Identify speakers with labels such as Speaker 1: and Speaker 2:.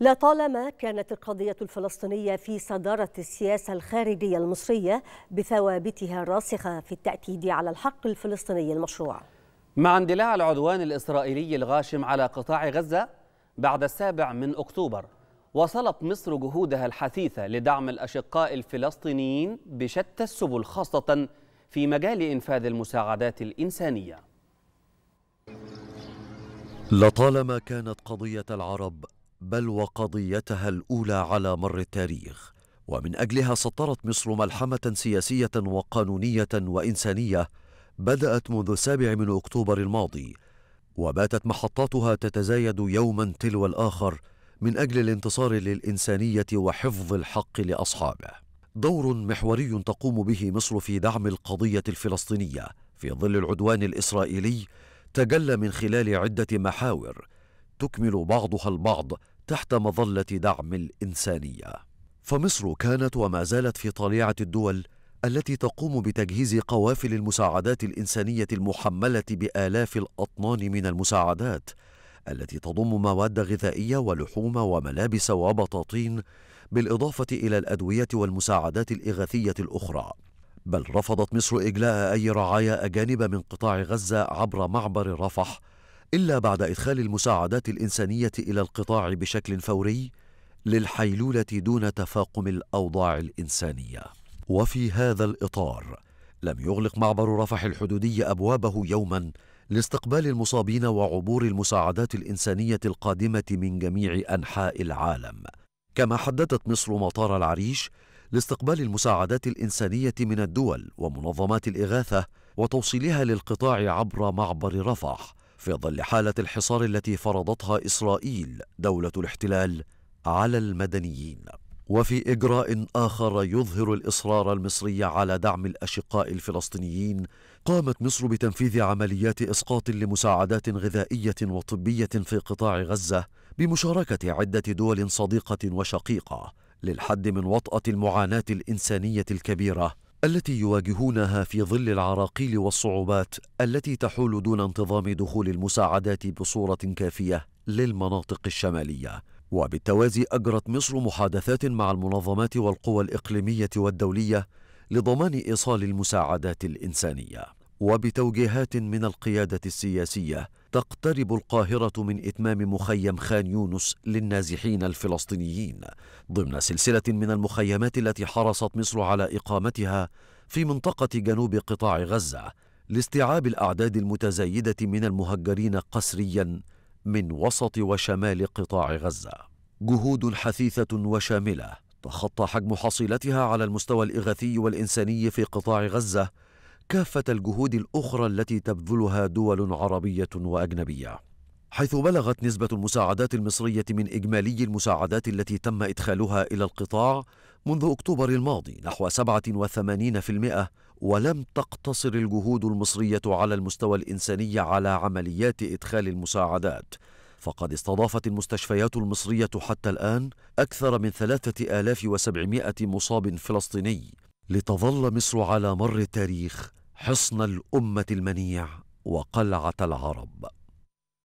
Speaker 1: لطالما كانت القضية الفلسطينية في صدارة السياسة الخارجية المصرية بثوابتها الراسخة في التأكيد على الحق الفلسطيني المشروع مع اندلاع العدوان الإسرائيلي الغاشم على قطاع غزة بعد السابع من أكتوبر وصلت مصر جهودها الحثيثة لدعم الأشقاء الفلسطينيين بشتى السبل خاصة في مجال إنفاذ المساعدات الإنسانية لطالما كانت قضية العرب بل وقضيتها الاولى على مر التاريخ ومن اجلها سطرت مصر ملحمه سياسيه وقانونيه وانسانيه بدات منذ السابع من اكتوبر الماضي وباتت محطاتها تتزايد يوما تلو الاخر من اجل الانتصار للانسانيه وحفظ الحق لاصحابه دور محوري تقوم به مصر في دعم القضيه الفلسطينيه في ظل العدوان الاسرائيلي تجلى من خلال عده محاور تكمل بعضها البعض تحت مظله دعم الانسانيه فمصر كانت وما زالت في طليعه الدول التي تقوم بتجهيز قوافل المساعدات الانسانيه المحمله بالاف الاطنان من المساعدات التي تضم مواد غذائيه ولحوم وملابس وبطاطين بالاضافه الى الادويه والمساعدات الاغاثيه الاخرى بل رفضت مصر اجلاء اي رعايا اجانب من قطاع غزه عبر معبر رفح إلا بعد إدخال المساعدات الإنسانية إلى القطاع بشكل فوري للحيلولة دون تفاقم الأوضاع الإنسانية. وفي هذا الإطار لم يغلق معبر رفح الحدودي أبوابه يوما لاستقبال المصابين وعبور المساعدات الإنسانية القادمة من جميع أنحاء العالم. كما حددت مصر مطار العريش لاستقبال المساعدات الإنسانية من الدول ومنظمات الإغاثة وتوصيلها للقطاع عبر معبر رفح في ظل حالة الحصار التي فرضتها إسرائيل دولة الاحتلال على المدنيين وفي إجراء آخر يظهر الإصرار المصري على دعم الأشقاء الفلسطينيين قامت مصر بتنفيذ عمليات إسقاط لمساعدات غذائية وطبية في قطاع غزة بمشاركة عدة دول صديقة وشقيقة للحد من وطأة المعاناة الإنسانية الكبيرة التي يواجهونها في ظل العراقيل والصعوبات التي تحول دون انتظام دخول المساعدات بصوره كافيه للمناطق الشماليه وبالتوازي اجرت مصر محادثات مع المنظمات والقوى الاقليميه والدوليه لضمان ايصال المساعدات الانسانيه وبتوجيهات من القيادة السياسية تقترب القاهرة من إتمام مخيم خان يونس للنازحين الفلسطينيين ضمن سلسلة من المخيمات التي حرصت مصر على إقامتها في منطقة جنوب قطاع غزة لاستيعاب الأعداد المتزايدة من المهجرين قسريا من وسط وشمال قطاع غزة جهود حثيثة وشاملة تخطى حجم حصيلتها على المستوى الإغاثي والإنساني في قطاع غزة كافه الجهود الاخرى التي تبذلها دول عربيه واجنبيه حيث بلغت نسبة المساعدات المصرية من إجمالي المساعدات التي تم إدخالها إلى القطاع منذ أكتوبر الماضي نحو 87% ولم تقتصر الجهود المصرية على المستوى الإنساني على عمليات إدخال المساعدات فقد استضافت المستشفيات المصرية حتى الآن أكثر من 3700 مصاب فلسطيني لتظل مصر على مر التاريخ حصن الامه المنيع وقلعه العرب